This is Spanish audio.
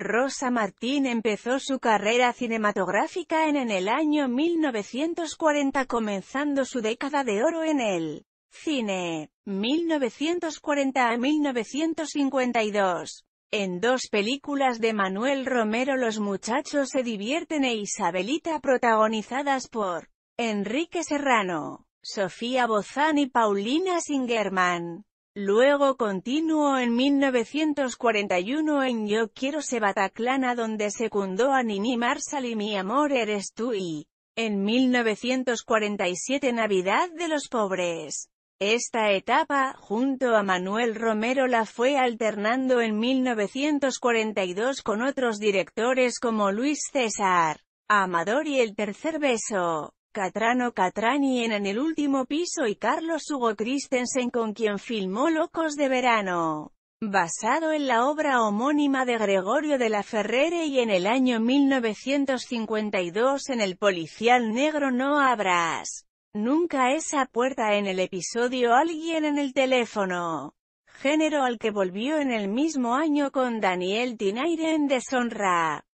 Rosa Martín empezó su carrera cinematográfica en, el año 1940 comenzando su década de oro en el cine, 1940 a 1952. En dos películas de Manuel Romero Los muchachos se divierten e Isabelita protagonizadas por Enrique Serrano, Sofía Bozán y Paulina Singerman. Luego continuó en 1941 en Yo Quiero Se Bataclana donde secundó a Nini y Mi Amor Eres Tú y, en 1947 Navidad de los Pobres. Esta etapa, junto a Manuel Romero la fue alternando en 1942 con otros directores como Luis César, Amador y El Tercer Beso. Catrano Catrani en el último piso y Carlos Hugo Christensen con quien filmó Locos de Verano. Basado en la obra homónima de Gregorio de la Ferrere y en el año 1952 en el policial negro No Habrás. Nunca esa puerta en el episodio Alguien en el teléfono. Género al que volvió en el mismo año con Daniel Tinaire en Deshonra.